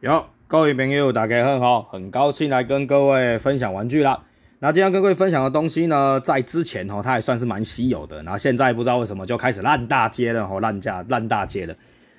有各位朋友，大家很好，很高兴来跟各位分享玩具了。那今天跟各位分享的东西呢，在之前哦，它也算是蛮稀有的。然后现在不知道为什么就开始烂大街了，哦，烂价烂大街了。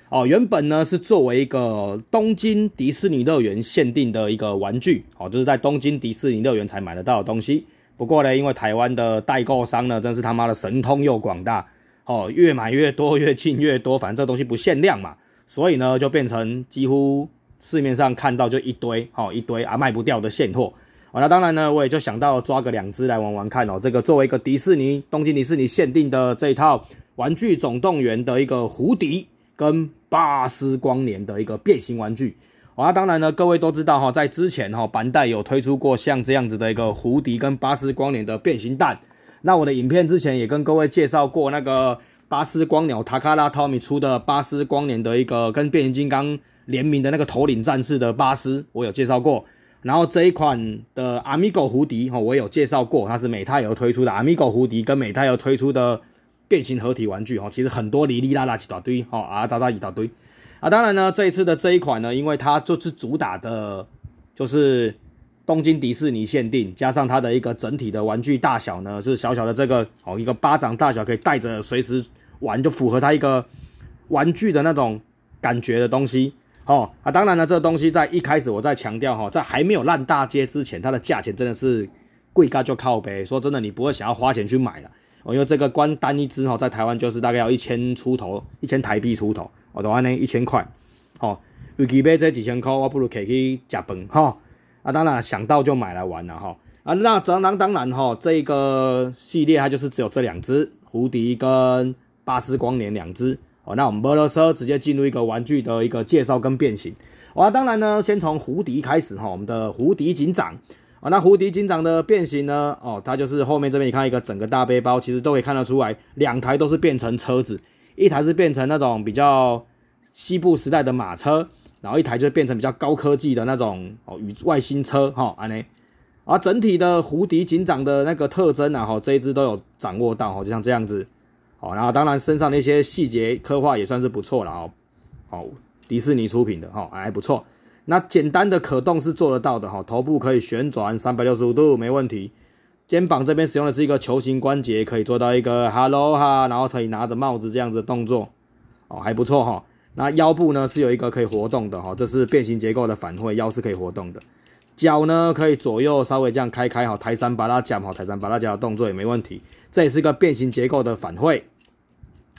哦，原本呢是作为一个东京迪士尼乐园限定的一个玩具，哦，就是在东京迪士尼乐园才买得到的东西。不过呢，因为台湾的代购商呢，真是他妈的神通又广大，哦，越买越多，越进越多，反正这东西不限量嘛，所以呢就变成几乎。市面上看到就一堆，哈一堆啊卖不掉的现货，哦那当然呢我也就想到抓个两只来玩玩看哦。这个作为一个迪士尼东京迪士尼限定的这套《玩具总动员》的一个胡迪跟巴斯光年的一个变形玩具，那当然呢各位都知道哈，在之前哈板带有推出过像这样子的一个胡迪跟巴斯光年的变形蛋。那我的影片之前也跟各位介绍过那个巴斯光鸟塔卡拉汤米出的巴斯光年的一个跟变形金刚。联名的那个头领战士的巴斯，我有介绍过。然后这一款的阿米狗蝴蝶，哈，我有介绍过，它是美泰有推出的阿米狗蝴蝶跟美泰有推出的变形合体玩具，哈，其实很多哩哩啦啦几大堆，哈啊喳喳一大堆。啊，当然呢，这一次的这一款呢，因为它就是主打的，就是东京迪士尼限定，加上它的一个整体的玩具大小呢，是小小的这个哦，一个巴掌大小可以带着随时玩，就符合它一个玩具的那种感觉的东西。哦啊，当然了，这东西在一开始我在强调哈，在还没有烂大街之前，它的价钱真的是贵咖就靠呗。说真的，你不会想要花钱去买哦、因为这个光单一只哈，在台湾就是大概要一千出头，一千台币出头，我的话呢一千块。哦，预期杯这几千块，我不如可以去假崩哈。啊，当然想到就买来玩了哈。啊，那则当当然哈，这个系列它就是只有这两只蝴蝶跟巴斯光年两只。那我们摩托车直接进入一个玩具的一个介绍跟变形，哇，当然呢，先从胡迪开始哈，我们的胡迪警长啊，那胡迪警长的变形呢，哦，它就是后面这边你看一个整个大背包，其实都可以看得出来，两台都是变成车子，一台是变成那种比较西部时代的马车，然后一台就变成比较高科技的那种哦，宇外星车哈，安内，啊，整体的胡迪警长的那个特征啊，哈，这一支都有掌握到哈，就像这样子。哦，然后当然身上那些细节刻画也算是不错了哦。哦，迪士尼出品的哈，还不错。那简单的可动是做得到的哈，头部可以旋转三百六十五度，没问题。肩膀这边使用的是一个球形关节，可以做到一个哈喽哈，然后可以拿着帽子这样子的动作，哦，还不错哈。那腰部呢是有一个可以活动的哈，这是变形结构的反馈，腰是可以活动的。脚呢可以左右稍微这样开开哈，抬三八大脚哈，抬三八大脚的动作也没问题，这也是一个变形结构的反馈。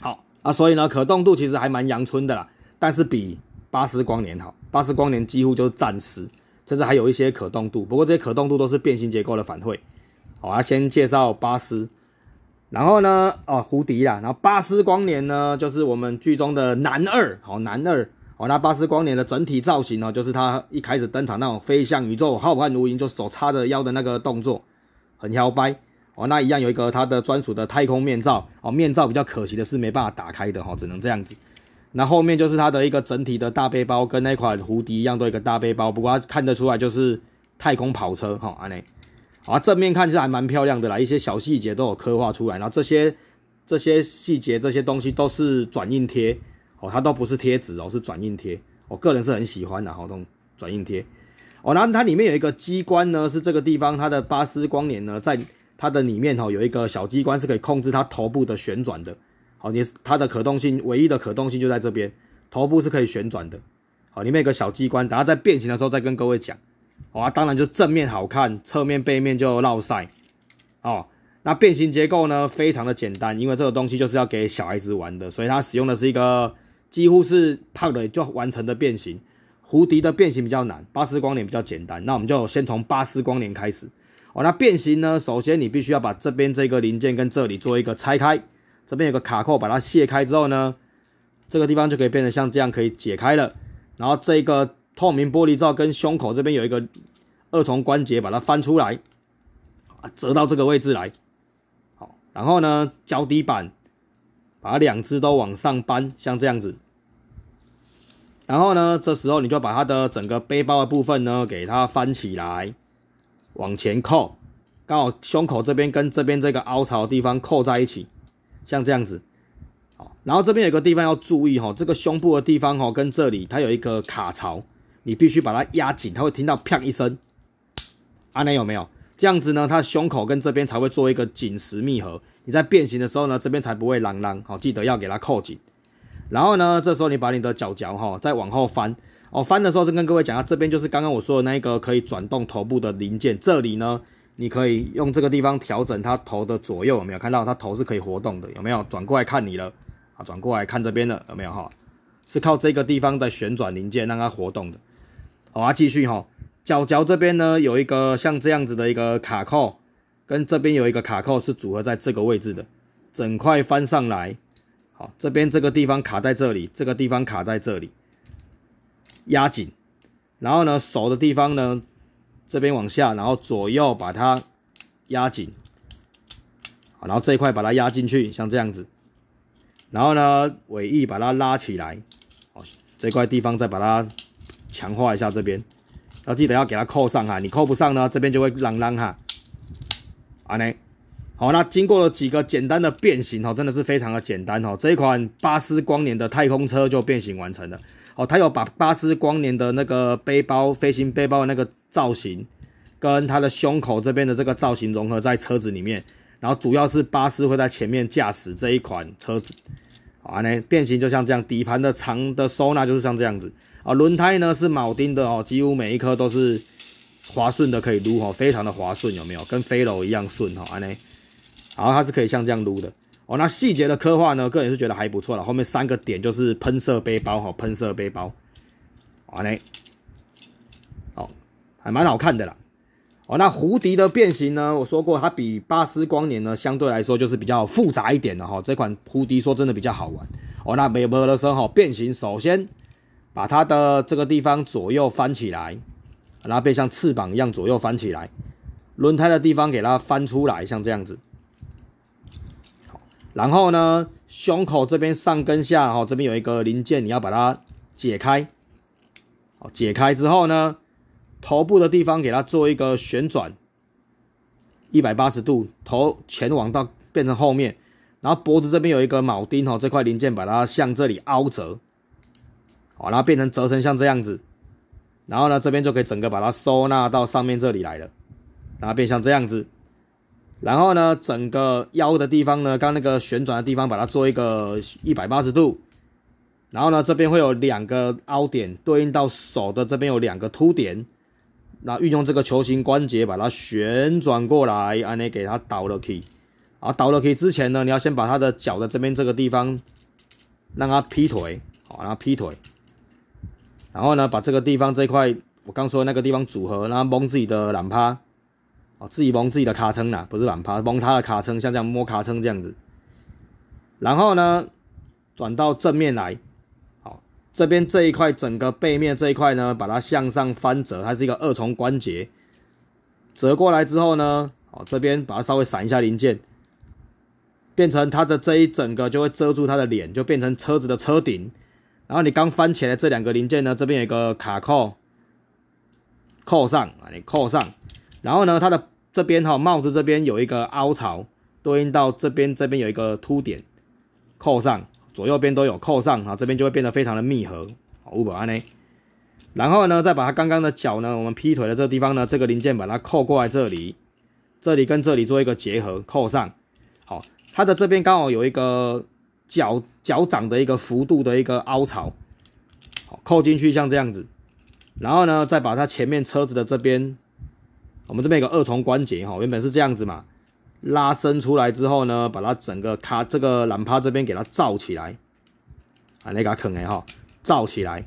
好啊，所以呢，可动度其实还蛮阳春的啦，但是比巴斯光年好，巴斯光年几乎就是暂时，甚至还有一些可动度，不过这些可动度都是变形结构的反馈。好啊，先介绍巴斯，然后呢，哦，胡迪啦，然后巴斯光年呢，就是我们剧中的男二，好，男二。哦，那巴斯光年的整体造型呢，就是他一开始登场那种飞向宇宙浩瀚无垠，就手插着腰的那个动作，很腰掰。哦，那一样有一个他的专属的太空面罩。哦，面罩比较可惜的是没办法打开的哈，只能这样子。那后面就是他的一个整体的大背包，跟那款胡迪一样，都一个大背包。不过看得出来就是太空跑车哈，安内。啊，正面看起来还蛮漂亮的啦，一些小细节都有刻画出来。然后这些这些细节这些东西都是转印贴。哦，它都不是贴纸哦，是转印贴。我个人是很喜欢的，好，这种转印贴。哦，然后它里面有一个机关呢，是这个地方，它的巴斯光年呢，在它的里面哈，有一个小机关是可以控制它头部的旋转的。好，你它的可动性唯一的可动性就在这边，头部是可以旋转的。好，里面有个小机关，等下在变形的时候再跟各位讲。哇，当然就正面好看，侧面背面就绕晒。哦，那变形结构呢，非常的简单，因为这个东西就是要给小孩子玩的，所以它使用的是一个。几乎是胖的就完成的变形，胡迪的变形比较难，巴斯光年比较简单。那我们就先从巴斯光年开始。哦，那变形呢？首先你必须要把这边这个零件跟这里做一个拆开，这边有个卡扣，把它卸开之后呢，这个地方就可以变成像这样可以解开了。然后这个透明玻璃罩跟胸口这边有一个二重关节，把它翻出来，折到这个位置来。好，然后呢，脚底板，把两只都往上搬，像这样子。然后呢，这时候你就把它的整个背包的部分呢，给它翻起来，往前扣，刚好胸口这边跟这边这个凹槽的地方扣在一起，像这样子。好，然后这边有个地方要注意哈，这个胸部的地方哈，跟这里它有一个卡槽，你必须把它压紧，它会听到“砰”一声。阿南有没有？这样子呢，它胸口跟这边才会做一个紧实密合。你在变形的时候呢，这边才不会啷啷。好，记得要给它扣紧。然后呢，这时候你把你的脚脚哈再往后翻，哦，翻的时候是跟各位讲啊，这边就是刚刚我说的那一个可以转动头部的零件，这里呢，你可以用这个地方调整它头的左右，有没有看到它头是可以活动的？有没有转过来看你了啊？转过来看这边了，有没有哈？是靠这个地方的旋转零件让它活动的。好，啊，继续哈，脚脚这边呢有一个像这样子的一个卡扣，跟这边有一个卡扣是组合在这个位置的，整块翻上来。这边这个地方卡在这里，这个地方卡在这里，压紧。然后呢，手的地方呢，这边往下，然后左右把它压紧。好，然后这一块把它压进去，像这样子。然后呢，尾翼把它拉起来。哦，这块地方再把它强化一下。这边要记得要给它扣上哈，你扣不上呢，这边就会啷啷哈。安嘞。好，那经过了几个简单的变形，哈，真的是非常的简单，哈，这一款巴斯光年的太空车就变形完成了。哦，它有把巴斯光年的那个背包、飞行背包的那个造型，跟它的胸口这边的这个造型融合在车子里面，然后主要是巴斯会在前面驾驶这一款车子，啊，那变形就像这样，底盘的长的收纳就是像这样子，啊，轮胎呢是铆钉的哦，几乎每一颗都是滑顺的，可以撸哦，非常的滑顺，有没有？跟飞楼一样顺，哈，啊那。然后它是可以像这样撸的哦。那细节的刻画呢，个人是觉得还不错了。后面三个点就是喷射背包哈，喷射背包，完嘞，哦，还蛮好看的啦。哦，那蝴蝶的变形呢，我说过它比巴斯光年呢相对来说就是比较复杂一点的哈。这款蝴蝶说真的比较好玩哦。那没博得说哈，变形首先把它的这个地方左右翻起来，然后变像翅膀一样左右翻起来，轮胎的地方给它翻出来，像这样子。然后呢，胸口这边上跟下哦，这边有一个零件，你要把它解开。哦，解开之后呢，头部的地方给它做一个旋转，一百八十度，头前往到变成后面。然后脖子这边有一个铆钉哈，这块零件把它向这里凹折，好，然后变成折成像这样子。然后呢，这边就可以整个把它收纳到上面这里来了，然后变像这样子。然后呢，整个腰的地方呢，刚那个旋转的地方，把它做一个一百八十度。然后呢，这边会有两个凹点对应到手的这边有两个凸点，那运用这个球形关节把它旋转过来，然后你给它倒了 K。啊，倒了 K 之前呢，你要先把它的脚的这边这个地方让它劈腿，好，让它劈腿。然后呢，把这个地方这块，我刚说那个地方组合，然后蒙自己的懒趴。自己蒙自己的卡撑啦，不是软趴，蒙他的卡撑，像这样摸卡撑这样子。然后呢，转到正面来，好，这边这一块整个背面这一块呢，把它向上翻折，它是一个二重关节，折过来之后呢，好，这边把它稍微闪一下零件，变成它的这一整个就会遮住它的脸，就变成车子的车顶。然后你刚翻起来这两个零件呢，这边有一个卡扣，扣上啊，你扣上，然后呢，它的。这边哈帽子这边有一个凹槽，对应到这边这边有一个凸点，扣上左右边都有扣上啊，这边就会变得非常的密合啊，五百万呢。然后呢，再把它刚刚的脚呢，我们劈腿的这地方呢，这个零件把它扣过来这里，这里跟这里做一个结合，扣上。好，它的这边刚好有一个脚脚掌的一个幅度的一个凹槽，好扣进去像这样子。然后呢，再把它前面车子的这边。我们这边有个二重关节哈，原本是这样子嘛，拉伸出来之后呢，把它整个卡这个蓝趴这边给它罩起来，啊，那个坑啃哎哈，罩起来，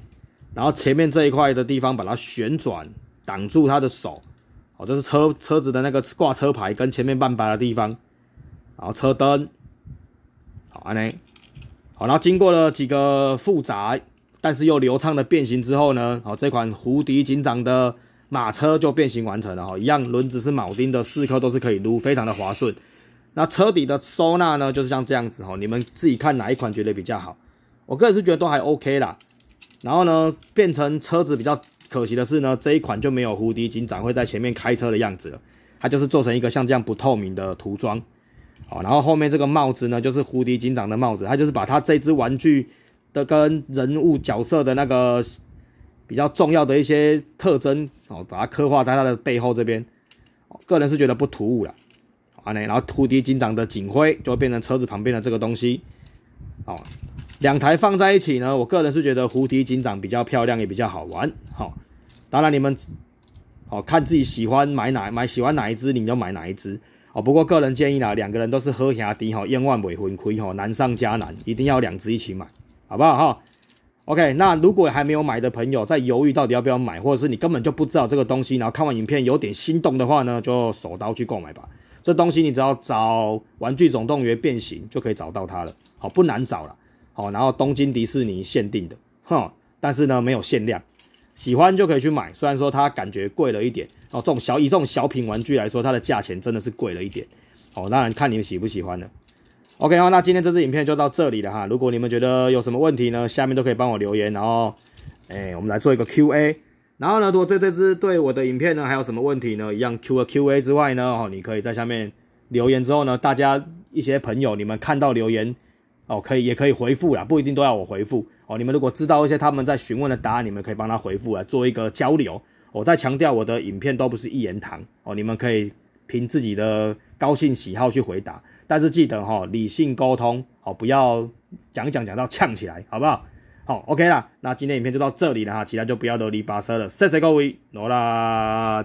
然后前面这一块的地方把它旋转挡住它的手，哦，这是车车子的那个挂车牌跟前面半白的地方，然后车灯，好安内，好，然后经过了几个复杂但是又流畅的变形之后呢，好，这款胡迪警长的。马车就变形完成了哈，一样轮子是铆钉的，四颗都是可以撸，非常的滑顺。那车底的收纳呢，就是像这样子哈，你们自己看哪一款觉得比较好，我个人是觉得都还 OK 啦。然后呢，变成车子比较可惜的是呢，这一款就没有蝴蝶警长会在前面开车的样子了，它就是做成一个像这样不透明的涂装。好，然后后面这个帽子呢，就是蝴蝶警长的帽子，它就是把它这只玩具的跟人物角色的那个。比较重要的一些特征哦，把它刻画在它的背后这边，个人是觉得不突兀了。啊，然后秃顶警长的警徽就变成车子旁边的这个东西。哦，两台放在一起呢，我个人是觉得蝴蝶警长比较漂亮，也比较好玩。好，当然你们，好看自己喜欢买哪买喜欢哪一只你就买哪一只。哦，不过个人建议啦，两个人都是喝牙迪哈，冤尾魂昏亏，哈，难上加难，一定要两只一起买，好不好？哈。OK，那如果还没有买的朋友在犹豫到底要不要买，或者是你根本就不知道这个东西，然后看完影片有点心动的话呢，就手刀去购买吧。这东西你只要找《玩具总动员变形》就可以找到它了，好不难找了。好，然后东京迪士尼限定的，哼，但是呢没有限量，喜欢就可以去买。虽然说它感觉贵了一点，哦，这种小以这种小品玩具来说，它的价钱真的是贵了一点，哦，那看你们喜不喜欢了。OK，好，那今天这支影片就到这里了哈。如果你们觉得有什么问题呢，下面都可以帮我留言，然后，哎，我们来做一个 Q&A。然后呢，如果对这支对我的影片呢，还有什么问题呢？一样 Q 和 Q&A 之外呢，哦，你可以在下面留言之后呢，大家一些朋友你们看到留言哦，可以也可以回复啦，不一定都要我回复哦。你们如果知道一些他们在询问的答案，你们可以帮他回复啊，做一个交流。我再强调，我的影片都不是一言堂哦，你们可以凭自己的高兴喜好去回答。但是记得哈，理性沟通，好，不要讲讲讲到呛起来，好不好？好，OK 啦，那今天影片就到这里了哈，其他就不要啰里吧嗦了，谢谢各位，罗啦。